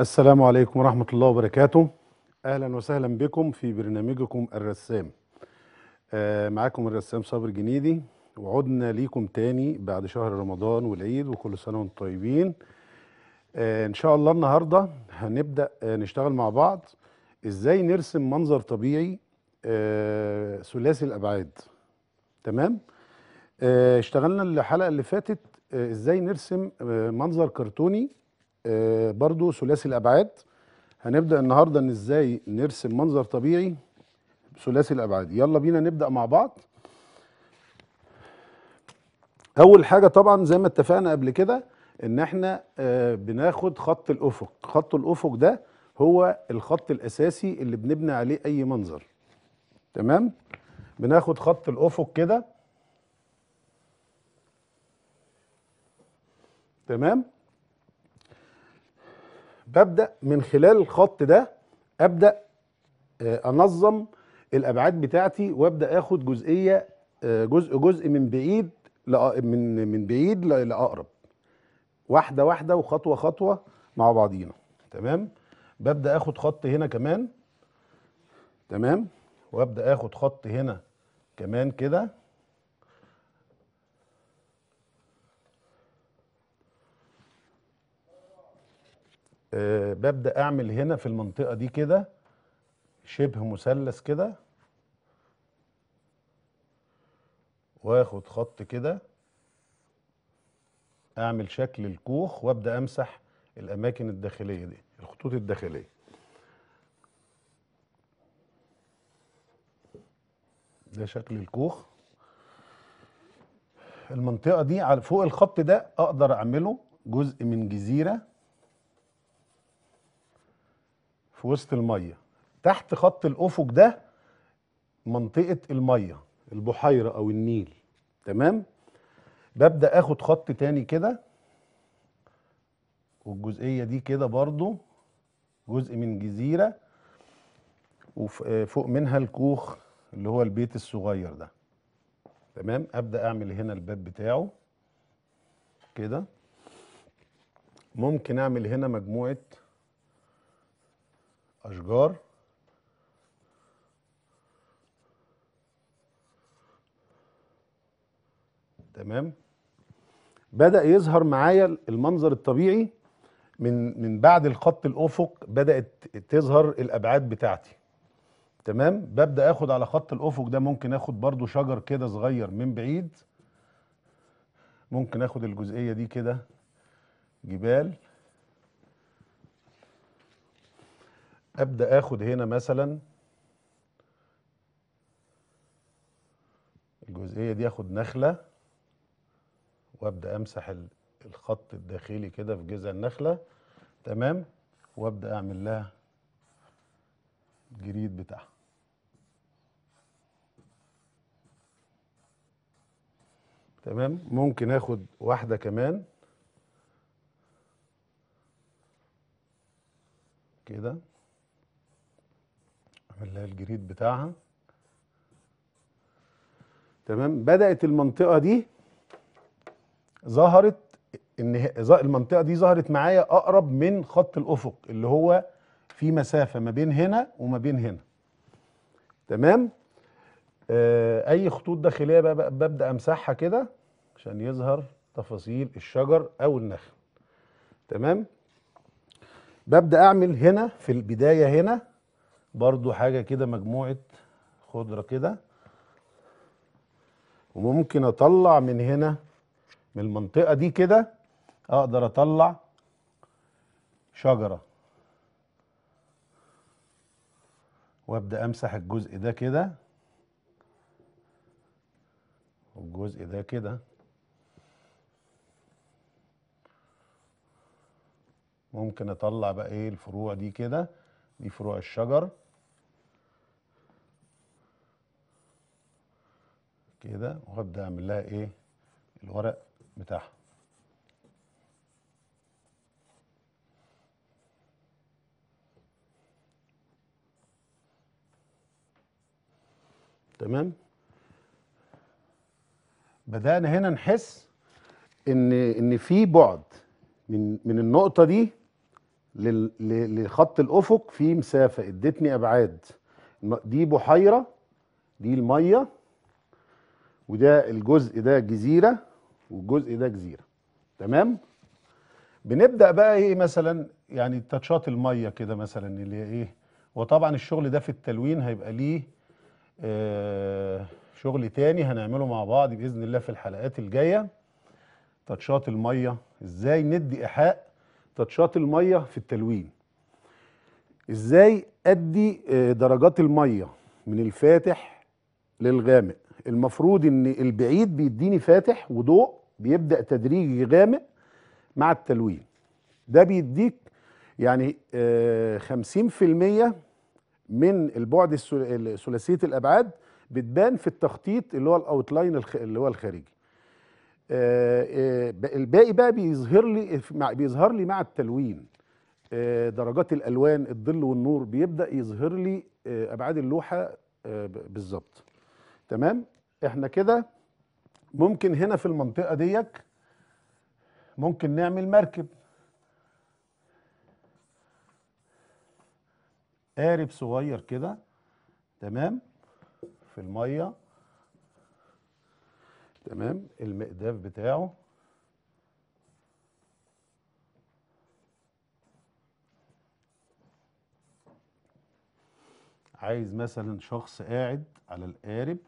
السلام عليكم ورحمة الله وبركاته أهلا وسهلا بكم في برنامجكم الرسام آه معاكم الرسام صابر جنيدي وعدنا ليكم تاني بعد شهر رمضان والعيد وكل سنة وانتم طيبين آه إن شاء الله النهاردة هنبدأ آه نشتغل مع بعض إزاي نرسم منظر طبيعي آه، ثلاثي الأبعاد تمام آه، اشتغلنا الحلقة اللي فاتت آه، ازاي نرسم منظر كرتوني آه، برضو ثلاثي الابعاد هنبدا النهارده ان ازاي نرسم منظر طبيعي ثلاثي الابعاد يلا بينا نبدا مع بعض اول حاجه طبعا زي ما اتفقنا قبل كده ان احنا آه، بناخد خط الافق خط الافق ده هو الخط الاساسي اللي بنبني عليه اي منظر تمام بناخد خط الافق كده تمام ببدا من خلال الخط ده ابدا آه، انظم الابعاد بتاعتي وابدا اخد جزئيه آه، جزء جزء من بعيد من من بعيد لاقرب واحده واحده وخطوه خطوه مع بعضينا تمام ببدا اخد خط هنا كمان تمام وابدا اخد خط هنا كمان كده آه، ببدا اعمل هنا في المنطقه دي كده شبه مثلث كده واخد خط كده اعمل شكل الكوخ وابدا امسح الاماكن الداخليه دي الخطوط الداخليه ده شكل الكوخ المنطقه دي على فوق الخط ده اقدر اعمله جزء من جزيره في وسط الميه تحت خط الافق ده منطقه الميه البحيره او النيل تمام ببدا اخد خط تاني كده والجزئيه دي كده برضو جزء من جزيره وفوق آه، منها الكوخ اللي هو البيت الصغير ده تمام ابدا اعمل هنا الباب بتاعه كده ممكن اعمل هنا مجموعه أشجار تمام بدأ يظهر معايا المنظر الطبيعي من من بعد الخط الأفق بدأت تظهر الأبعاد بتاعتي تمام ببدأ أخد على خط الأفق ده ممكن أخد برضو شجر كده صغير من بعيد ممكن أخد الجزئية دي كده جبال ابدا اخد هنا مثلا الجزئيه دي اخد نخله وابدا امسح الخط الداخلي كده في جذع النخله تمام وابدا اعمل لها الجريد بتاعها تمام ممكن اخد واحده كمان كده اللي هي الجريد بتاعها تمام بدات المنطقه دي ظهرت ان المنطقه دي ظهرت معايا اقرب من خط الافق اللي هو في مسافه ما بين هنا وما بين هنا تمام آه اي خطوط داخليه ببدا امسحها كده عشان يظهر تفاصيل الشجر او النخل تمام ببدا اعمل هنا في البدايه هنا برضو حاجة كده مجموعة خضرة كده وممكن اطلع من هنا من المنطقة دي كده اقدر اطلع شجرة وابدأ امسح الجزء ده كده والجزء ده كده ممكن اطلع بقى ايه الفروع دي كده دي فروع الشجر كده وهبدا اعمل لها ايه الورق بتاعها تمام بدانا هنا نحس ان ان في بعد من من النقطه دي لخط الافق في مسافه ادتني ابعاد دي بحيره دي الميه وده الجزء ده جزيره والجزء ده جزيره تمام بنبدا بقى ايه مثلا يعني تاتشات الميه كده مثلا اللي هي ايه وطبعا الشغل ده في التلوين هيبقى ليه آه شغل تاني هنعمله مع بعض باذن الله في الحلقات الجايه تاتشات الميه ازاي ندي ايحاء تاتشات الميه في التلوين ازاي ادي آه، درجات الميه من الفاتح للغامق المفروض ان البعيد بيديني فاتح وضوء بيبدا تدريجي غامق مع التلوين ده بيديك يعني آه، خمسين في المية من البعد ثلاثية الأبعاد بتبان في التخطيط اللي هو الأوتلاين اللي هو الخارجي آه، آه، الباقي بقى بيظهر لي بيظهر لي مع التلوين درجات الألوان الظل والنور بيبدأ يظهر لي أبعاد اللوحة بالظبط تمام احنا كده ممكن هنا في المنطقه ديك ممكن نعمل مركب قارب صغير كده تمام في الميه تمام المقداف بتاعه عايز مثلا شخص قاعد على القارب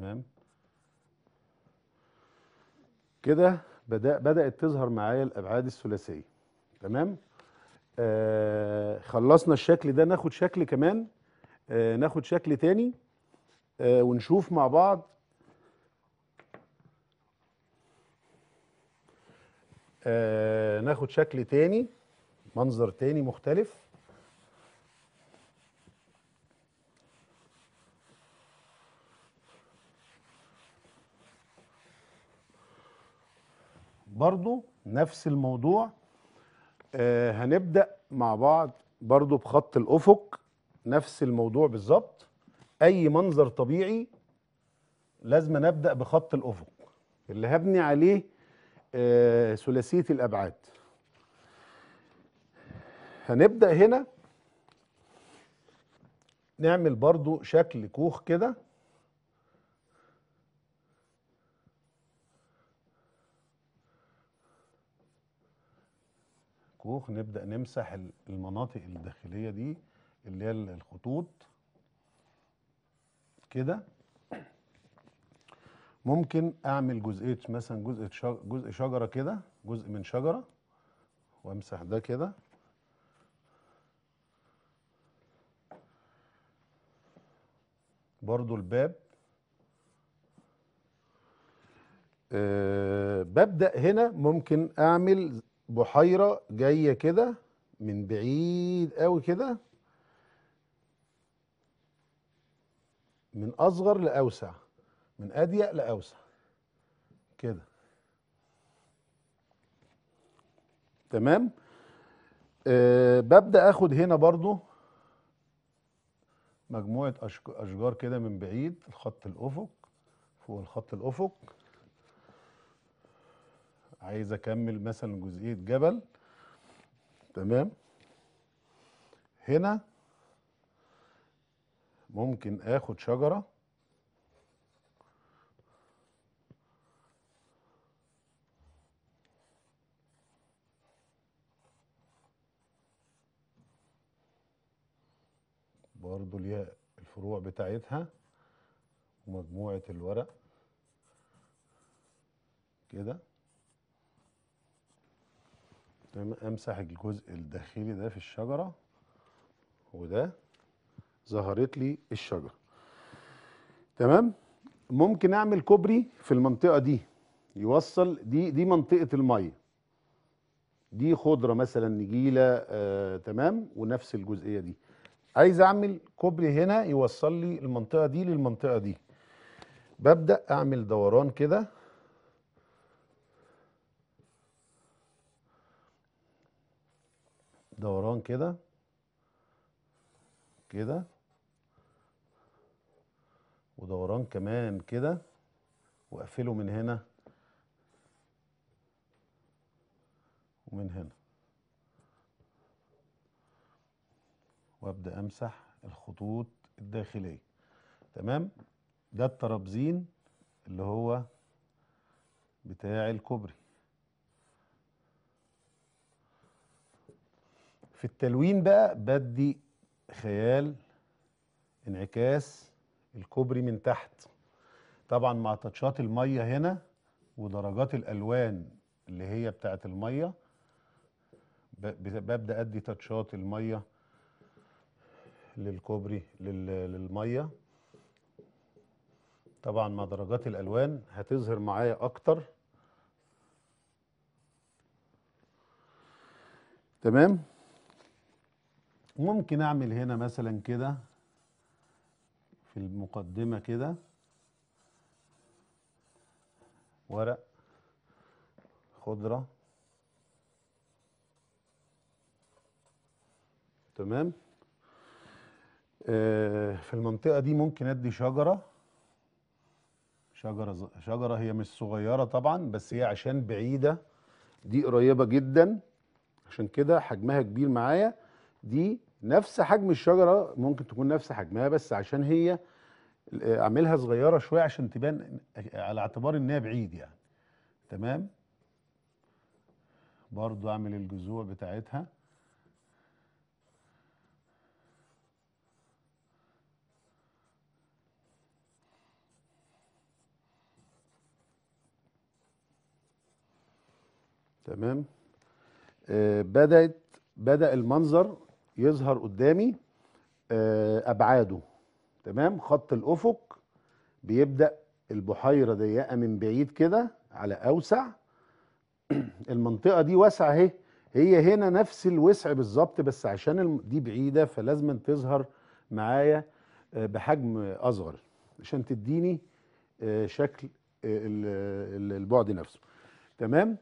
تمام كده بدأ بدأت تظهر معايا الأبعاد الثلاثية تمام آه خلصنا الشكل ده ناخد شكل كمان آه ناخد شكل تاني آه ونشوف مع بعض آه ناخد شكل تاني منظر تاني مختلف برضو نفس الموضوع آه هنبدأ مع بعض برضو بخط الأفق نفس الموضوع بالظبط أي منظر طبيعي لازم نبدأ بخط الأفق اللي هبني عليه آه ثلاثية الأبعاد هنبدأ هنا نعمل برضو شكل كوخ كده الكوخ نبدا نمسح المناطق الداخليه دي اللي هي الخطوط كده ممكن اعمل جزئيه مثلا جزء جزء شجره كده جزء من شجره وامسح ده كده برضو الباب أه ببدأ هنا ممكن أعمل بحيرة جاية كده من بعيد قوي كده من أصغر لأوسع من أضيق لأوسع كده تمام أه ببدأ أخد هنا برضو مجموعة أشجار كده من بعيد الخط الأفق فوق الخط الأفق عايز اكمل مثلا جزئيه جبل تمام هنا ممكن اخد شجره برضو ليها الفروع بتاعتها ومجموعه الورق كده امسح الجزء الداخلي ده في الشجره وده ظهرت لي الشجره تمام ممكن اعمل كوبري في المنطقه دي يوصل دي دي منطقه الميه دي خضره مثلا نجيله آه تمام ونفس الجزئيه دي عايز اعمل كوبري هنا يوصل لي المنطقه دي للمنطقه دي ببدا اعمل دوران كده دوران كده كده ودوران كمان كده واقفله من هنا ومن هنا وابدا امسح الخطوط الداخليه تمام ده الترابزين اللي هو بتاع الكوبري في التلوين بقى بدي خيال انعكاس الكوبري من تحت طبعا مع تاتشات الميه هنا ودرجات الالوان اللي هي بتاعه الميه ببدا ادي تاتشات الميه للكوبري للميه طبعا مع درجات الالوان هتظهر معايا اكتر تمام ممكن اعمل هنا مثلا كده في المقدمة كده ورق خضرة تمام آه في المنطقة دي ممكن ادي شجرة شجرة شجرة هي مش صغيرة طبعا بس هي عشان بعيدة دي قريبة جدا عشان كده حجمها كبير معايا دي نفس حجم الشجره ممكن تكون نفس حجمها بس عشان هي اعملها آه، صغيره شويه عشان تبان على اعتبار انها بعيد يعني تمام برضو اعمل الجذوع بتاعتها تمام آه بدأت بدأ المنظر يظهر قدامي آه، ابعاده تمام خط الافق بيبدا البحيره ضيقه من بعيد كده على اوسع المنطقه دي واسعه اهي هي هنا نفس الوسع بالظبط بس عشان دي بعيده فلازم تظهر معايا آه، بحجم اصغر عشان تديني آه، شكل البعد نفسه تمام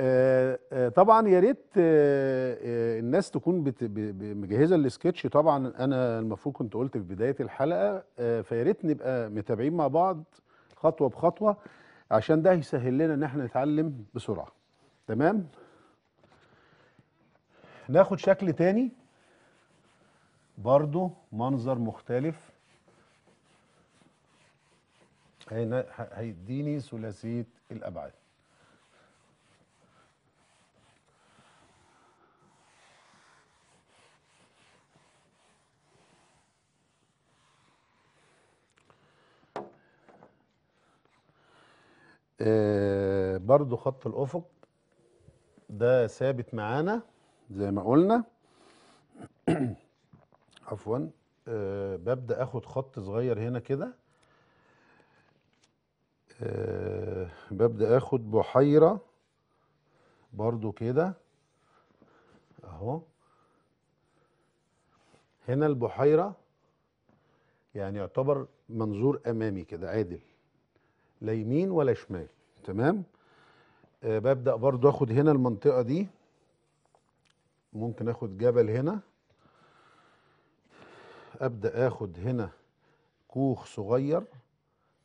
آه، آه، طبعا يا ريت آه، الناس تكون مجهزه السكتش طبعا انا المفروض كنت قلت في بدايه الحلقه فيا ريت نبقى متابعين مع بعض خطوه بخطوه عشان ده هيسهل لنا ان احنا نتعلم بسرعه تمام ناخد شكل تاني برضو منظر مختلف هيديني ثلاثيه الابعاد آه، برضو خط الافق ده ثابت معانا زي ما قلنا عفوا آه، ببدا اخد خط صغير هنا كده آه، ببدا اخد بحيره برضو كده اهو هنا البحيره يعني يعتبر منظور امامي كده عادل لا يمين ولا شمال تمام آه ببدا برضو اخد هنا المنطقه دي ممكن اخد جبل هنا ابدا اخد هنا كوخ صغير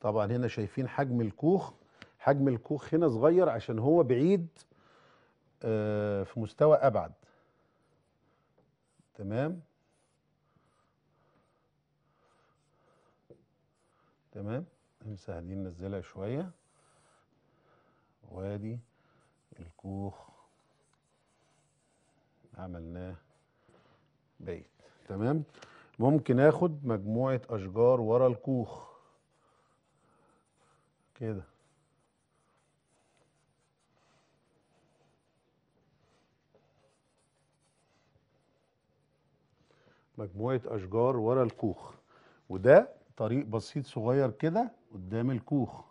طبعا هنا شايفين حجم الكوخ حجم الكوخ هنا صغير عشان هو بعيد آه في مستوى ابعد تمام تمام لسه هننزلها شوية وادي الكوخ عملناه بيت تمام ممكن اخد مجموعة اشجار ورا الكوخ كده مجموعة اشجار ورا الكوخ وده طريق بسيط صغير كده قدام الكوخ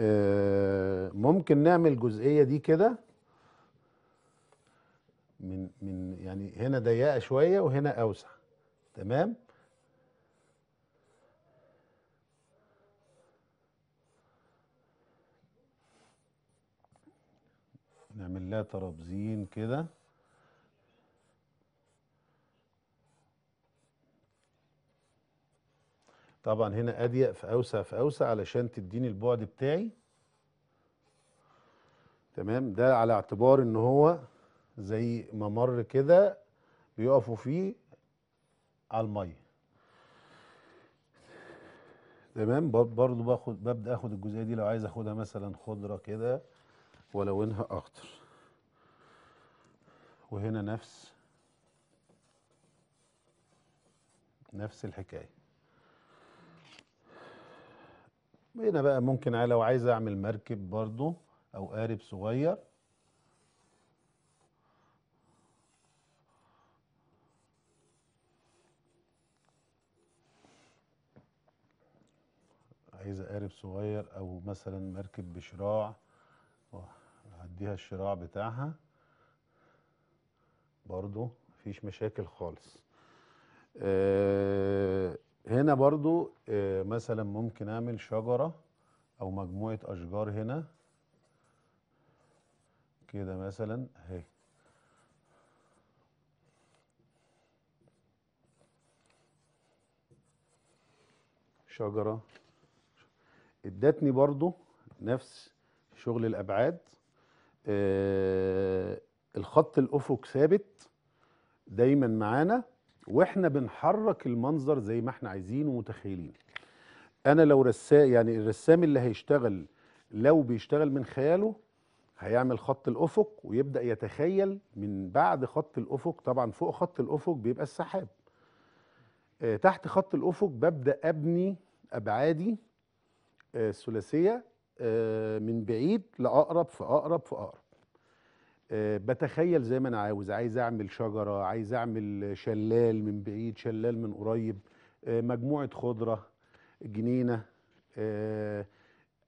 آه، ممكن نعمل الجزئيه دي كده من من يعني هنا ضيقه شويه وهنا اوسع تمام نعمل لها ترابزين كده طبعا هنا اضيق في اوسع في اوسع علشان تديني البعد بتاعي تمام ده على اعتبار ان هو زي ممر كده بيقفوا فيه على الميه تمام برضو باخد ببدا اخد الجزئيه دي لو عايز اخدها مثلا خضره كده ولونها اخضر وهنا نفس نفس الحكايه هنا بقى ممكن لو عايز اعمل مركب برضو او قارب صغير عايز قارب صغير او مثلا مركب بشراع هديها الشراع بتاعها برضو مفيش مشاكل خالص أه هنا برضو آه، مثلا ممكن اعمل شجرة او مجموعة اشجار هنا كده مثلا اهي شجرة ادتني برضو نفس شغل الابعاد آه الخط الافق ثابت دايما معانا واحنا بنحرك المنظر زي ما احنا عايزين ومتخيلين انا لو رسام يعني الرسام اللي هيشتغل لو بيشتغل من خياله هيعمل خط الافق ويبدا يتخيل من بعد خط الافق طبعا فوق خط الافق بيبقى السحاب آه، تحت خط الافق ببدا ابني ابعادي آه، الثلاثيه آه، من بعيد لاقرب فاقرب فاقرب آه، بتخيل زي ما انا عاوز عايز اعمل شجره عايز اعمل شلال من بعيد شلال من قريب آه، مجموعه خضره جنينه آه،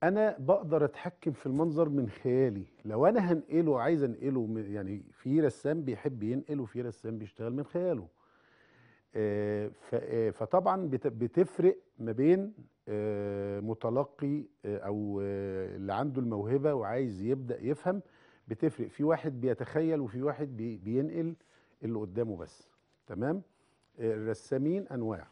انا بقدر اتحكم في المنظر من خيالي لو انا هنقله عايز انقله يعني في رسام بيحب ينقل وفي رسام بيشتغل من خياله فطبعا بتفرق ما بين متلقي او اللي عنده الموهبه وعايز يبدا يفهم بتفرق في واحد بيتخيل وفي واحد بي بينقل اللي قدامه بس تمام الرسامين انواع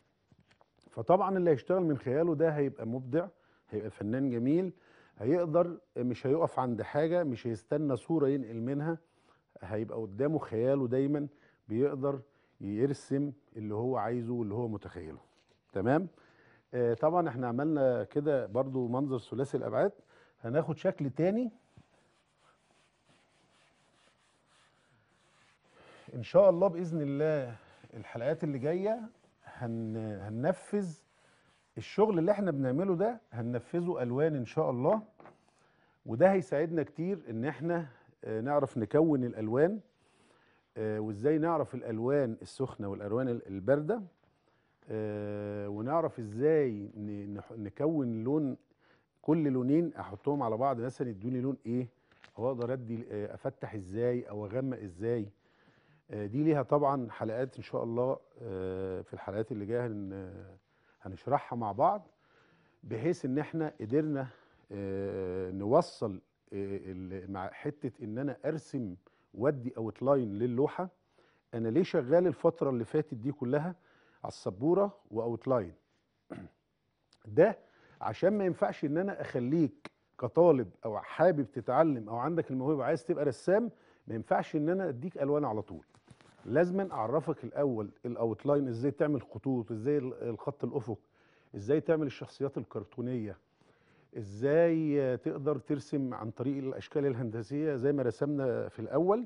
فطبعا اللي هيشتغل من خياله ده هيبقى مبدع هيبقى فنان جميل هيقدر مش هيقف عند حاجه مش هيستنى صوره ينقل منها هيبقى قدامه خياله دايما بيقدر يرسم اللي هو عايزه واللي هو متخيله تمام آه طبعا احنا عملنا كده برضو منظر ثلاثي الابعاد هناخد شكل تاني ان شاء الله باذن الله الحلقات اللي جايه هن... هننفذ الشغل اللي احنا بنعمله ده هننفذه الوان ان شاء الله وده هيساعدنا كتير ان احنا آه، نعرف نكون الالوان آه، وازاي نعرف الالوان السخنه والالوان البارده آه، ونعرف ازاي نكون لون كل لونين احطهم على بعض مثلا يدوني لون ايه واقدر ادي افتح ازاي او اغمق ازاي آه، دي ليها طبعا حلقات ان شاء الله آه، في الحلقات اللي جايه آه، هنشرحها مع بعض بحيث ان احنا قدرنا نوصل مع حته ان انا ارسم ودي اوت لاين للوحه انا ليه شغال الفتره اللي فاتت دي كلها على السبوره واوت لاين ده عشان ما ينفعش ان انا اخليك كطالب او حابب تتعلم او عندك الموهبه عايز تبقى رسام ما ينفعش ان انا اديك الوان على طول لازم اعرفك الاول الاوتلاين ازاي تعمل خطوط ازاي الخط الافق ازاي تعمل الشخصيات الكرتونيه ازاي تقدر ترسم عن طريق الاشكال الهندسيه زي ما رسمنا في الاول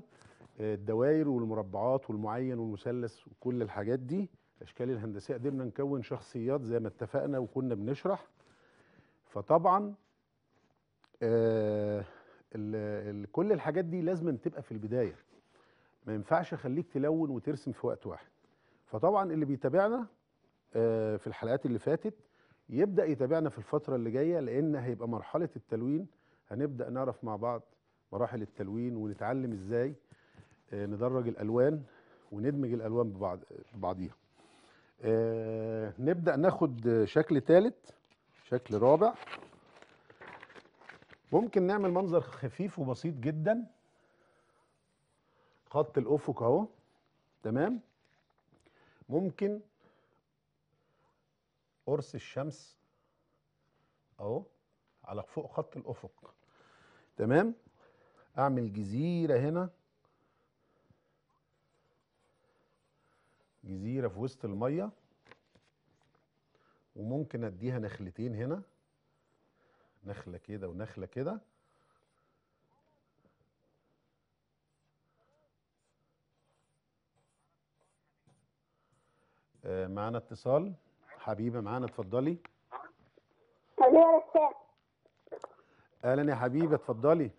آه، الدوائر والمربعات والمعين والمثلث وكل الحاجات دي الاشكال الهندسيه قدرنا نكون شخصيات زي ما اتفقنا وكنا بنشرح فطبعا آه كل الحاجات دي لازم تبقى في البدايه ما ينفعش اخليك تلون وترسم في وقت واحد فطبعا اللي بيتابعنا آه، في الحلقات اللي فاتت يبدا يتابعنا في الفتره اللي جايه لان هيبقى مرحله التلوين هنبدا نعرف مع بعض مراحل التلوين ونتعلم ازاي آه، ندرج الالوان وندمج الالوان ببعض ببعضيها آه، نبدا ناخد شكل ثالث شكل رابع ممكن نعمل منظر خفيف وبسيط جدا خط الافق اهو تمام ممكن قرص الشمس اهو على فوق خط الافق تمام اعمل جزيره هنا جزيره في وسط الميه وممكن اديها نخلتين هنا نخله كده ونخله كده آه، معانا اتصال حبيبه معانا اتفضلي اهلا يا حبيبه اتفضلي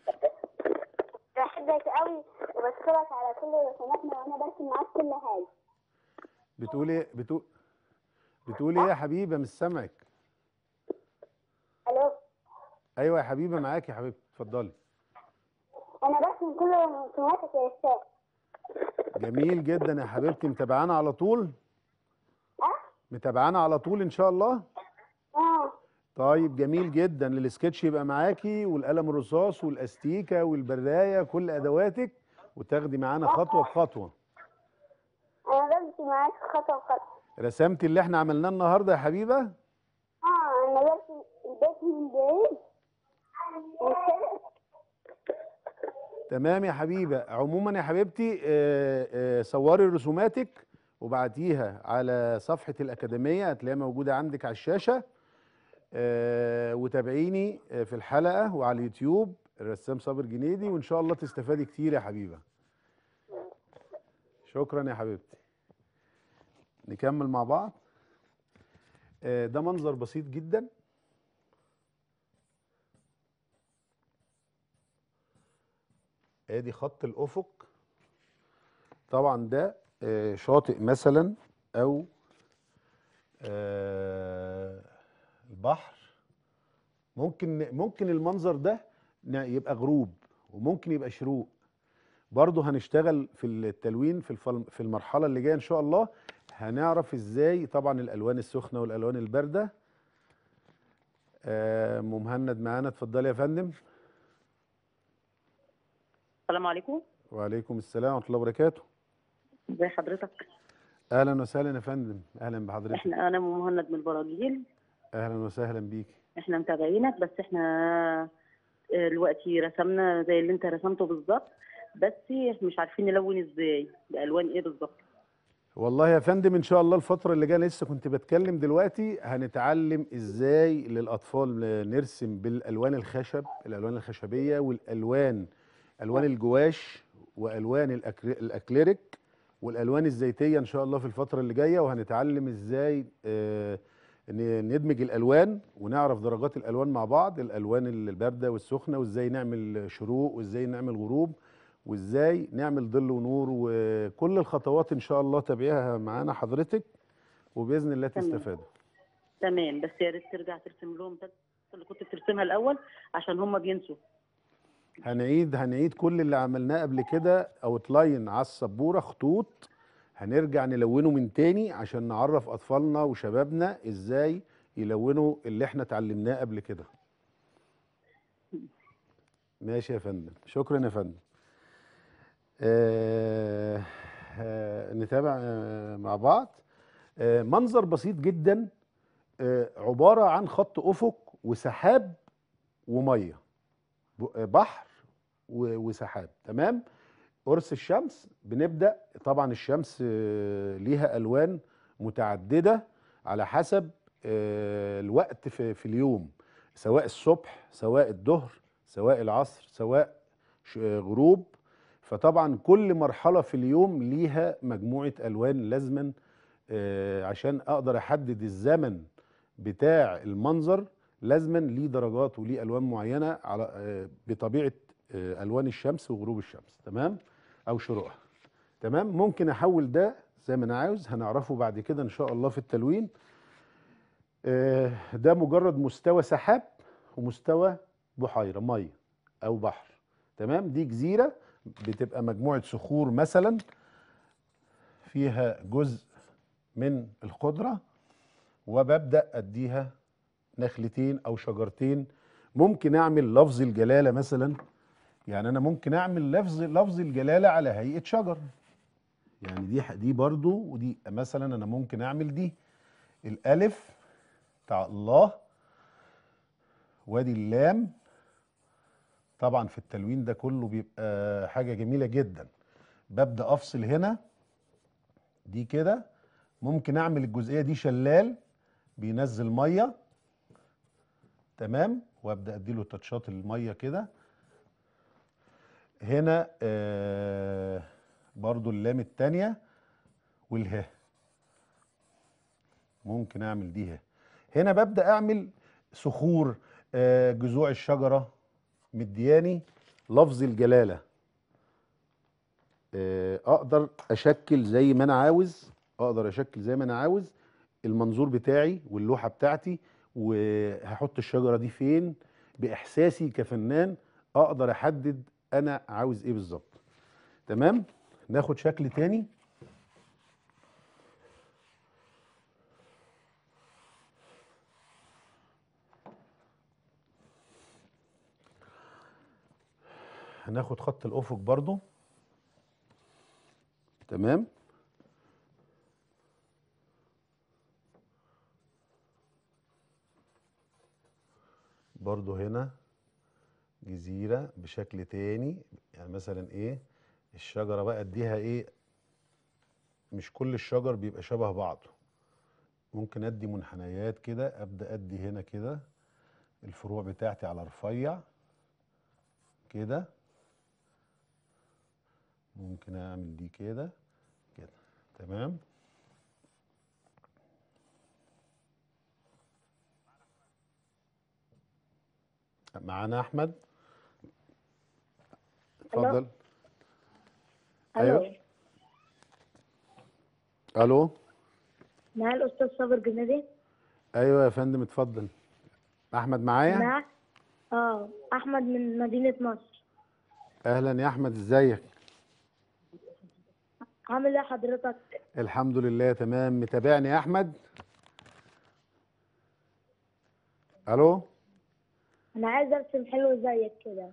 بحبك قوي وبشكرك على كل رسوماتنا وانا برسم معاك كل حاجه بتقولي بتقول بتقولي ايه يا حبيبه مش سامعك الو ايوه يا حبيبه معاك يا حبيبتي اتفضلي انا برسم كل رسوماتك يا استاذ جميل جدا يا حبيبتي متابعانا على طول متابعانا على طول ان شاء الله اه طيب جميل جدا الاسكتش يبقى معاكي والقلم الرصاص والاستيكه والبرايه كل ادواتك وتاخدي معانا خطوه آه. بخطوه رسمت معاك خطوه بخطوه رسمت اللي احنا عملناه النهارده يا حبيبه اه انا رسمت البيت من بعيد تمام يا حبيبه عموما يا حبيبتي آه، آه، صوري رسوماتك وبعتيها على صفحة الأكاديمية هتلاقيها موجودة عندك على الشاشة آه، وتابعيني آه، في الحلقة وعلى اليوتيوب الرسام صابر جنيدي وإن شاء الله تستفادي كتير يا حبيبة شكرا يا حبيبتي نكمل مع بعض آه، ده منظر بسيط جدا ادي خط الافق طبعا ده آه، شاطئ مثلا او آه، البحر ممكن ممكن المنظر ده يبقى غروب وممكن يبقى شروق برضه هنشتغل في التلوين في في المرحله اللي جايه ان شاء الله هنعرف ازاي طبعا الالوان السخنه والالوان البارده آه، ام مهند معانا اتفضلي يا فندم السلام عليكم وعليكم السلام ورحمه الله وبركاته ازي حضرتك اهلا وسهلا يا فندم اهلا بحضرتك احنا انا مهند من البراجيل اهلا وسهلا بيك احنا متابعينك بس احنا دلوقتي رسمنا زي اللي انت رسمته بالظبط بس مش عارفين نلون ازاي بالوان ايه بالظبط والله يا فندم ان شاء الله الفتره اللي جايه لسه كنت بتكلم دلوقتي هنتعلم ازاي للاطفال نرسم بالالوان الخشب الالوان الخشبيه والالوان الوان نعم. الجواش والوان الاكليريك والالوان الزيتيه ان شاء الله في الفتره اللي جايه وهنتعلم ازاي آه، ندمج الالوان ونعرف درجات الالوان مع بعض الالوان البارده والسخنه وازاي نعمل شروق وازاي نعمل غروب وازاي نعمل ظل ونور وكل الخطوات ان شاء الله تابعيها معانا حضرتك وباذن الله تستفادوا تمام بس يا ريت ترجع ترسم لهم اللي كنت بترسمها الاول عشان هم بينسوا هنعيد هنعيد كل اللي عملناه قبل كده اوتلاين على السبوره خطوط هنرجع نلونه من تاني عشان نعرف اطفالنا وشبابنا ازاي يلونوا اللي احنا اتعلمناه قبل كده ماشي يا فندم شكرا يا فندم آه آه نتابع آه مع بعض آه منظر بسيط جدا آه عباره عن خط افق وسحاب وميه بحر وسحاب تمام قرص الشمس بنبدا طبعا الشمس آه، ليها الوان متعدده على حسب آه، الوقت في, اليوم سواء الصبح سواء الظهر سواء العصر سواء آه، غروب فطبعا كل مرحله في اليوم ليها مجموعه الوان لازما عشان اقدر احدد الزمن بتاع المنظر لازما ليه درجات وليه الوان معينه على بطبيعه آه، الوان الشمس وغروب الشمس تمام او شروقها تمام ممكن احول ده زي ما انا عاوز هنعرفه بعد كده ان شاء الله في التلوين آه، ده مجرد مستوى سحاب ومستوى بحيره ميه او بحر تمام دي جزيره بتبقى مجموعه صخور مثلا فيها جزء من الخضره وببدا اديها نخلتين او شجرتين ممكن اعمل لفظ الجلاله مثلا يعني انا ممكن اعمل لفظ لفظ الجلاله على هيئه شجر يعني دي دي برضو ودي مثلا انا ممكن اعمل دي الالف بتاع الله وادي اللام طبعا في التلوين ده كله بيبقى حاجه جميله جدا ببدا افصل هنا دي كده ممكن اعمل الجزئيه دي شلال بينزل ميه تمام وابدا اديله تاتشات الميه كده هنا آه، برضو اللام التانية والها ممكن اعمل دي ها هنا ببدأ اعمل صخور آه، جذوع الشجرة مدياني لفظ الجلالة آه، اقدر اشكل زي ما انا عاوز اقدر اشكل زي ما انا عاوز المنظور بتاعي واللوحة بتاعتي وهحط الشجرة دي فين بإحساسي كفنان أقدر أحدد انا عاوز ايه بالظبط تمام ناخد شكل تاني هناخد خط الافق برضو تمام برضو هنا جزيرة بشكل تاني يعني مثلا ايه الشجرة بقى اديها ايه مش كل الشجر بيبقى شبه بعضه ممكن ادي منحنيات كده ابدا ادي هنا كده الفروع بتاعتي على رفيع كده ممكن اعمل دي كده كده تمام معانا احمد اتفضل ايوه الو مع الاستاذ صابر جنادي ايوه يا فندم اتفضل احمد معايا مع اه احمد من مدينه مصر اهلا يا احمد ازيك عامل ايه حضرتك الحمد لله تمام متابعني يا احمد الو انا عايز ارسم حلو زيك كده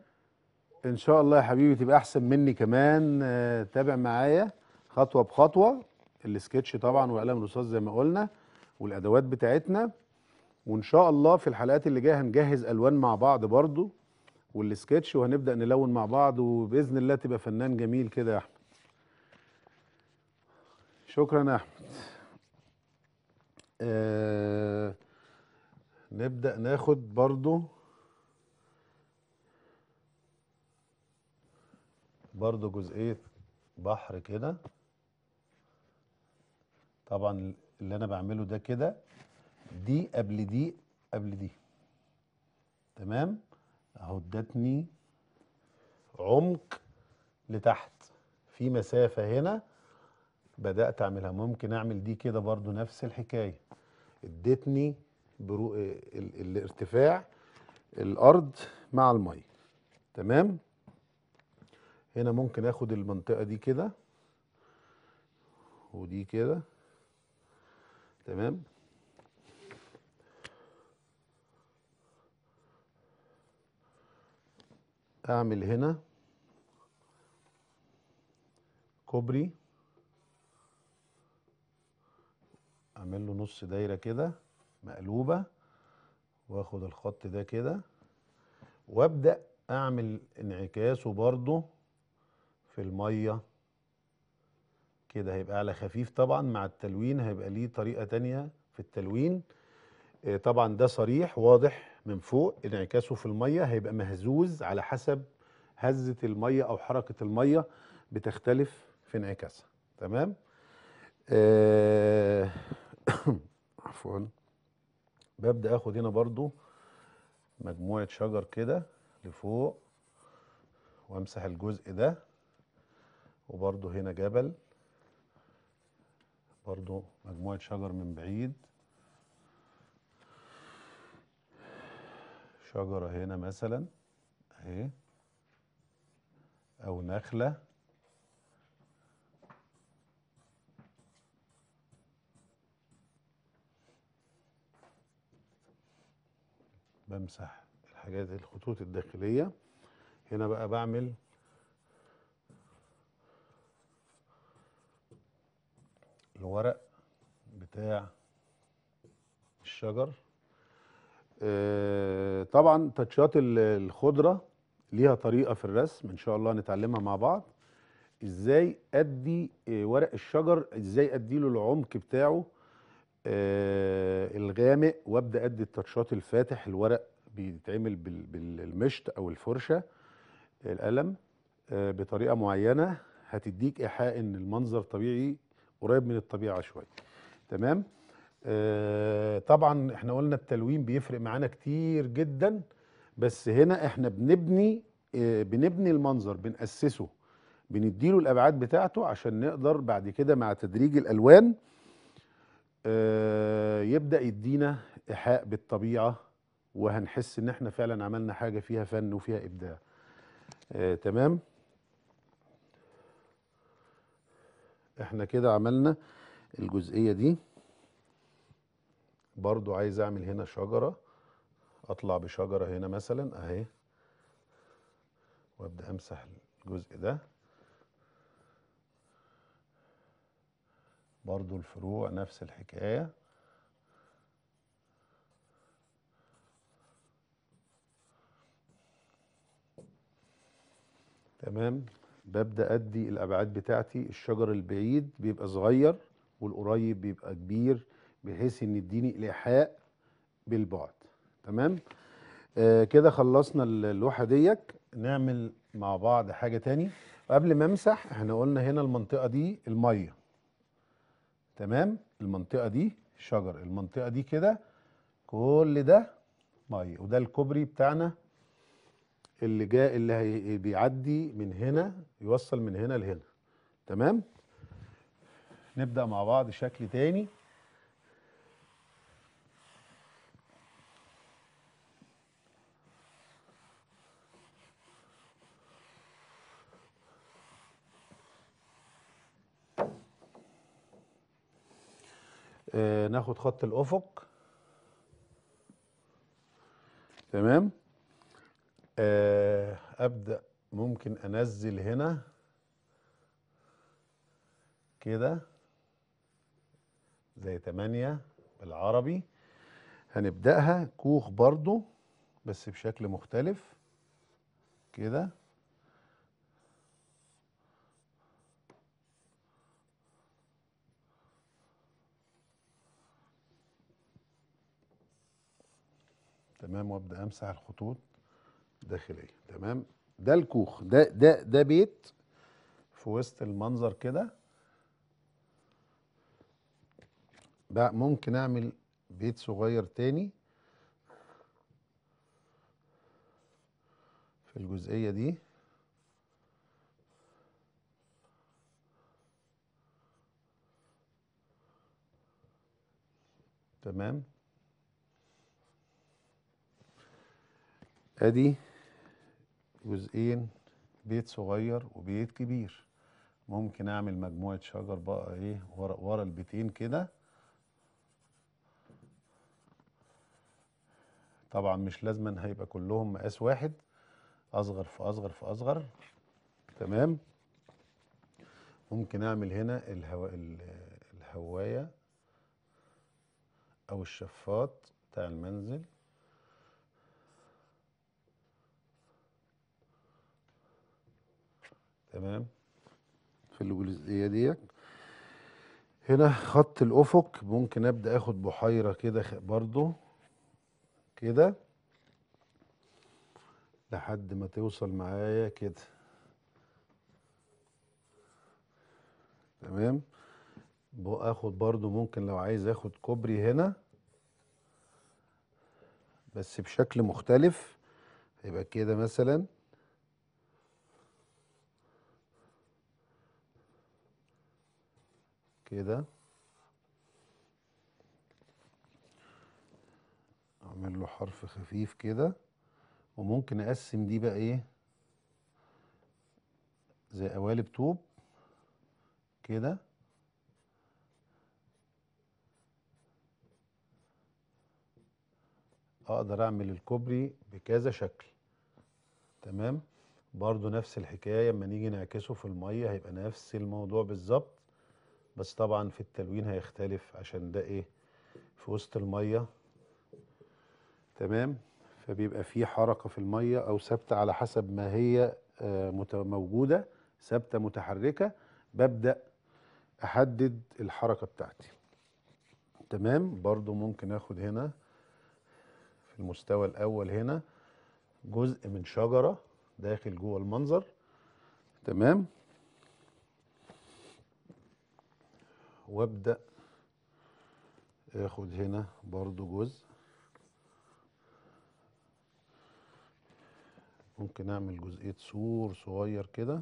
ان شاء الله يا حبيبي تبقى احسن مني كمان آه، تابع معايا خطوه بخطوه السكتش طبعا وقلم الرصاص زي ما قلنا والادوات بتاعتنا وان شاء الله في الحلقات اللي جايه هنجهز الوان مع بعض برضو والسكتش وهنبدا نلون مع بعض وباذن الله تبقى فنان جميل كده يا احمد شكرا يا احمد آه نبدا ناخد برضو برضو جزئية بحر كده طبعا اللي انا بعمله ده كده دي قبل دي قبل دي تمام اهو ادتني عمق لتحت في مسافة هنا بدأت اعملها ممكن اعمل دي كده برضو نفس الحكاية ادتني برو... ال... الارتفاع الارض مع المية تمام هنا ممكن اخد المنطقة دي كده ودي كده تمام اعمل هنا كوبري اعمل له نص دايره كده مقلوبه واخد الخط ده كده وابدا اعمل انعكاسه برضه في المية كده هيبقى على خفيف طبعا مع التلوين هيبقى ليه طريقة تانية في التلوين آه، طبعا ده صريح واضح من فوق انعكاسه في المية هيبقى مهزوز على حسب هزة المية أو حركة المية بتختلف في انعكاسها تمام آه عفوا ببدأ أخد هنا برضو مجموعة شجر كده لفوق وامسح الجزء ده وبرده هنا جبل برده مجموعة شجر من بعيد شجرة هنا مثلا اهي او نخلة بمسح الحاجات الخطوط الداخلية هنا بقى بعمل الورق بتاع الشجر آه، طبعا تاتشات الخضره ليها طريقه في الرسم ان شاء الله نتعلمها مع بعض ازاي ادي آه، ورق الشجر ازاي ادي له العمق بتاعه آه، الغامق وابدا ادي التاتشات الفاتح الورق بيتعمل بالمشط او الفرشه القلم بطريقه معينه هتديك ايحاء ان المنظر طبيعي قريب من الطبيعه شويه تمام آه طبعا احنا قلنا التلوين بيفرق معانا كتير جدا بس هنا احنا بنبني آه بنبني المنظر بنأسسه بنديله الابعاد بتاعته عشان نقدر بعد كده مع تدريج الالوان آه يبدا يدينا ايحاء بالطبيعه وهنحس ان احنا فعلا عملنا حاجه فيها فن وفيها ابداع آه تمام احنا كده عملنا الجزئية دي برضو عايز اعمل هنا شجرة اطلع بشجرة هنا مثلا اهي وابدأ امسح الجزء ده برضو الفروع نفس الحكاية تمام ببدا ادي الابعاد بتاعتي الشجر البعيد بيبقى صغير والقريب بيبقى كبير بحيث ان يديني الايحاء بالبعد تمام آه كده خلصنا اللوحه ديك نعمل مع بعض حاجه تاني قبل ما امسح احنا قلنا هنا المنطقه دي الميه تمام المنطقه دي شجر المنطقه دي كده كل ده ميه وده الكوبري بتاعنا اللي جاء اللي هي إيه، بيعدي من هنا يوصل من هنا لهنا تمام نبدا مع بعض شكل تاني آه، ناخد خط الافق تمام آه، ابدا ممكن انزل هنا كده زي 8 بالعربي هنبداها كوخ برضو بس بشكل مختلف كده تمام وابدا امسح الخطوط داخليه تمام ده الكوخ ده ده ده بيت في وسط المنظر كده بقى ممكن اعمل بيت صغير تاني في الجزئيه دي تمام ادي جزئين بيت صغير وبيت كبير ممكن اعمل مجموعة شجر بقى ايه ورا, ورا البيتين كده طبعا مش لازما هيبقى كلهم مقاس واحد اصغر في اصغر في اصغر تمام ممكن اعمل هنا الهو... الهوايه او الشفاط بتاع المنزل تمام في الجزئيه ديت هنا خط الافق ممكن ابدا اخد بحيره كده برضو كده لحد ما توصل معايا كده تمام باخد برضو ممكن لو عايز اخد كوبري هنا بس بشكل مختلف يبقى كده مثلا كده اعمل له حرف خفيف كده وممكن اقسم دي بقى ايه زي قوالب طوب كده اقدر اعمل الكوبري بكذا شكل تمام برضو نفس الحكايه اما نيجي نعكسه في الميه هيبقى نفس الموضوع بالظبط بس طبعا في التلوين هيختلف عشان ده ايه في وسط الميه تمام فبيبقى في حركه في الميه او ثابته على حسب ما هي آه، موجوده ثابته متحركه ببدا احدد الحركه بتاعتي تمام برضو ممكن اخد هنا في المستوى الاول هنا جزء من شجره داخل جوه المنظر تمام وابدأ اخد هنا برضو جزء ممكن اعمل جزئية سور صغير كده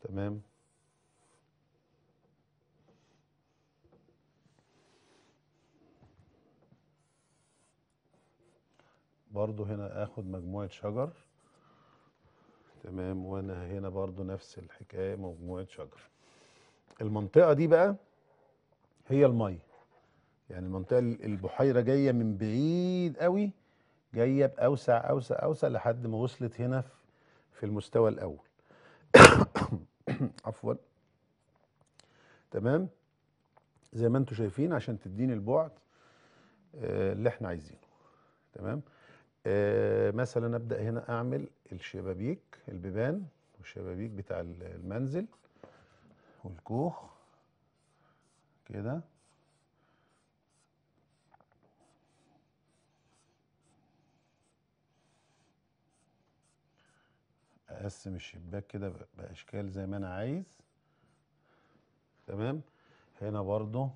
تمام برضو هنا اخد مجموعة شجر تمام وانا هنا برضو نفس الحكاية مجموعة شجر المنطقة دي بقى هي المية يعني المنطقة البحيرة جاية من بعيد قوي جاية بأوسع أوسع أوسع لحد ما وصلت هنا في المستوى الأول عفوا تمام زي ما انتم شايفين عشان تديني البعد آه، اللي احنا عايزينه تمام آه، مثلا ابدا هنا اعمل الشبابيك البيبان والشبابيك بتاع المنزل والكوخ كده اقسم الشباك كده باشكال زي ما انا عايز تمام هنا برضو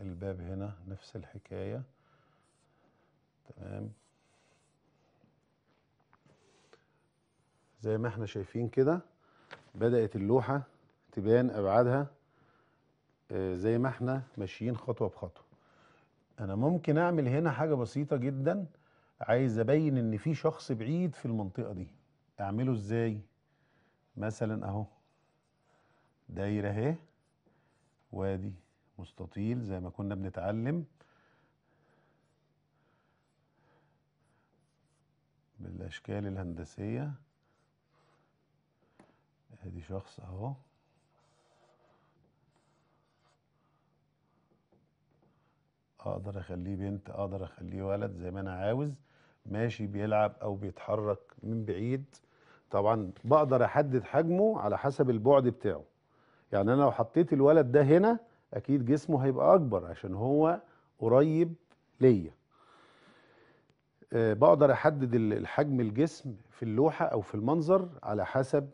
الباب هنا نفس الحكايه تمام زي ما احنا شايفين كده بدأت اللوحة تبان أبعادها آه، زي ما احنا ماشيين خطوة بخطوة أنا ممكن أعمل هنا حاجة بسيطة جدا عايز أبين إن في شخص بعيد في المنطقة دي أعمله إزاي؟ مثلا أهو دايرة أهي وادي مستطيل زي ما كنا بنتعلم بالاشكال الهندسية ادي شخص اهو اقدر اخليه بنت اقدر اخليه ولد زي ما انا عاوز ماشي بيلعب او بيتحرك من بعيد طبعا بقدر احدد حجمه على حسب البعد بتاعه يعني انا لو حطيت الولد ده هنا اكيد جسمه هيبقى اكبر عشان هو قريب ليا آه، بقدر احدد الحجم الجسم في اللوحه او في المنظر على حسب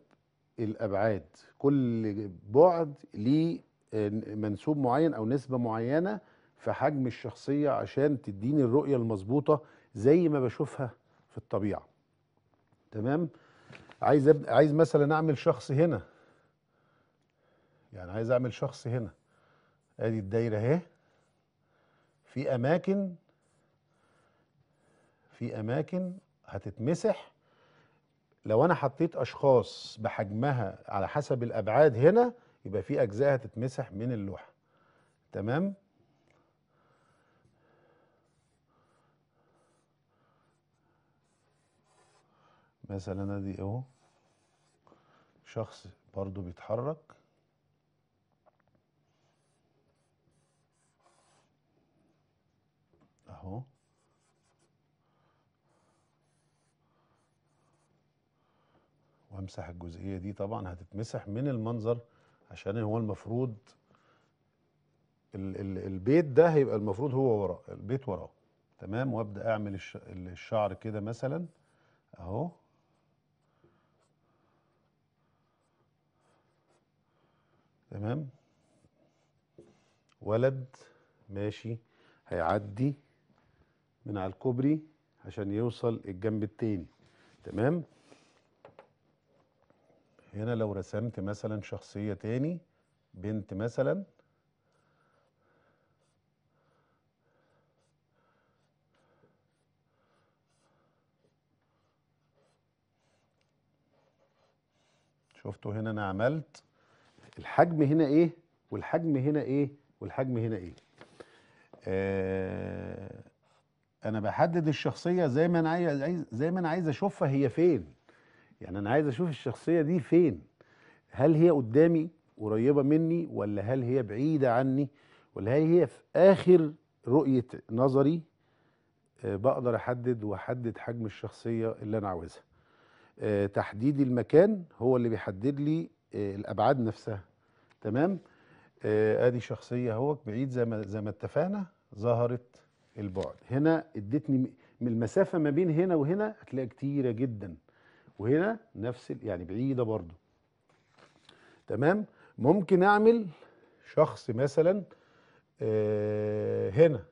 الابعاد كل بعد ليه آه، منسوب معين او نسبه معينه في حجم الشخصيه عشان تديني الرؤيه المظبوطه زي ما بشوفها في الطبيعه تمام عايز أب... عايز مثلا اعمل شخص هنا يعني عايز اعمل شخص هنا ادي الدايره اهي في اماكن في اماكن هتتمسح لو انا حطيت اشخاص بحجمها على حسب الابعاد هنا يبقى في اجزاء هتتمسح من اللوحه تمام مثلا ادي اهو شخص برضو بيتحرك اهو وامسح الجزئيه دي طبعا هتتمسح من المنظر عشان هو المفروض البيت ده هيبقى المفروض هو وراه البيت وراه تمام وابدا اعمل الشعر كده مثلا اهو تمام ولد ماشي هيعدي من على الكوبري عشان يوصل الجنب التاني تمام هنا لو رسمت مثلا شخصية تاني بنت مثلا شفتوا هنا انا عملت الحجم هنا ايه والحجم هنا ايه والحجم هنا ايه آه انا بحدد الشخصيه زي ما انا عايز زي ما انا عايز اشوفها هي فين يعني انا عايز اشوف الشخصيه دي فين هل هي قدامي قريبه مني ولا هل هي بعيده عني ولا هل هي في اخر رؤيه نظري آه، بقدر احدد واحدد حجم الشخصيه اللي انا عاوزها آه، تحديد المكان هو اللي بيحدد لي آه، الابعاد نفسها تمام ادي شخصيه اهو بعيد زي ما زي ما اتفقنا ظهرت البعد هنا ادتني من المسافه ما بين هنا وهنا هتلاقيها كتيره جدا وهنا نفس يعني بعيده برضو تمام ممكن اعمل شخص مثلا آه، هنا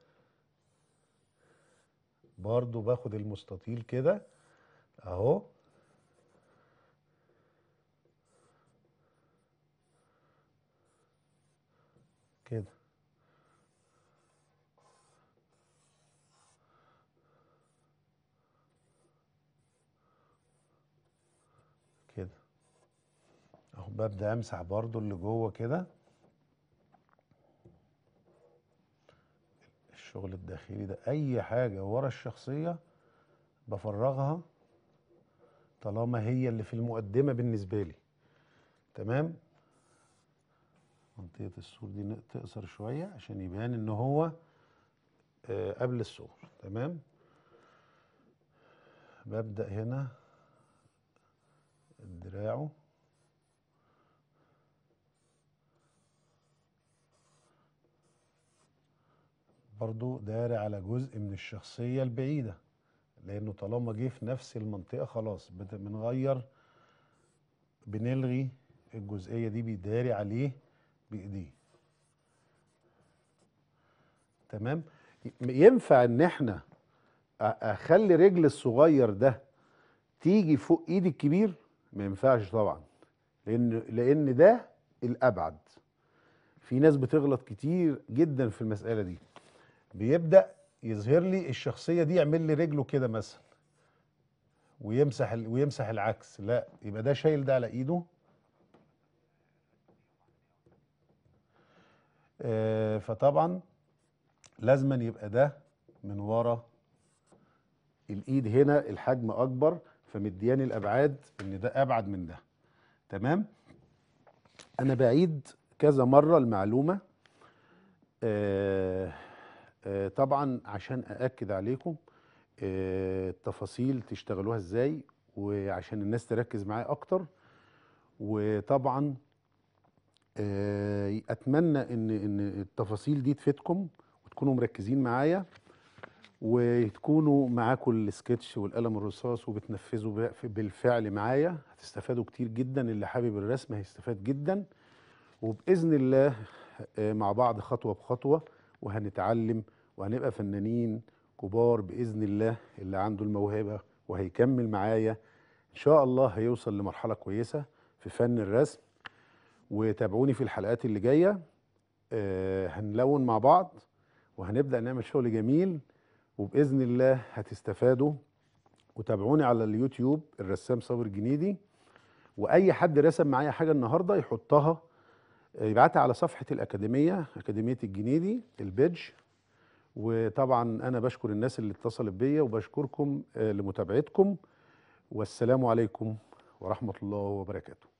برضو باخد المستطيل كده اهو ببدأ امسح برضو اللي جوه كده الشغل الداخلي ده اي حاجة ورا الشخصية بفرغها طالما هي اللي في المقدمة بالنسبة لي تمام منطقة السور دي تقصر شوية عشان يبان ان هو آه، قبل السور تمام ببدأ هنا دراعه برضو داري على جزء من الشخصية البعيدة لأنه طالما جه في نفس المنطقة خلاص بنغير بنلغي الجزئية دي بيداري عليه بإيديه تمام ينفع ان احنا اخلي رجل الصغير ده تيجي فوق ايد الكبير ما ينفعش طبعا لان لان ده الابعد في ناس بتغلط كتير جدا في المساله دي بيبدا يظهر لي الشخصيه دي يعمل لي رجله كده مثلا ويمسح ويمسح العكس لا يبقى ده شايل ده على ايده آه، فطبعا لازما يبقى ده من ورا الايد هنا الحجم اكبر فمدياني الابعاد ان ده ابعد من ده تمام انا بعيد كذا مره المعلومه آه آه، طبعا عشان أأكد عليكم آه، التفاصيل تشتغلوها ازاي وعشان الناس تركز معايا اكتر وطبعا آه، اتمنى ان ان التفاصيل دي تفيدكم وتكونوا مركزين معايا وتكونوا معاكم السكتش والقلم الرصاص وبتنفذوا بالفعل معايا هتستفادوا كتير جدا اللي حابب الرسم هيستفاد جدا وباذن الله مع بعض خطوه بخطوه وهنتعلم وهنبقى فنانين كبار باذن الله اللي عنده الموهبه وهيكمل معايا ان شاء الله هيوصل لمرحله كويسه في فن الرسم وتابعوني في الحلقات اللي جايه آه، هنلون مع بعض وهنبدا نعمل شغل جميل وباذن الله هتستفادوا وتابعوني على اليوتيوب الرسام صابر جنيدي واي حد رسم معايا حاجه النهارده يحطها يبعتها على صفحه الاكاديميه اكاديميه الجنيدي البيدج وطبعا انا بشكر الناس اللي اتصلت بيا وبشكركم آه، لمتابعتكم والسلام عليكم ورحمه الله وبركاته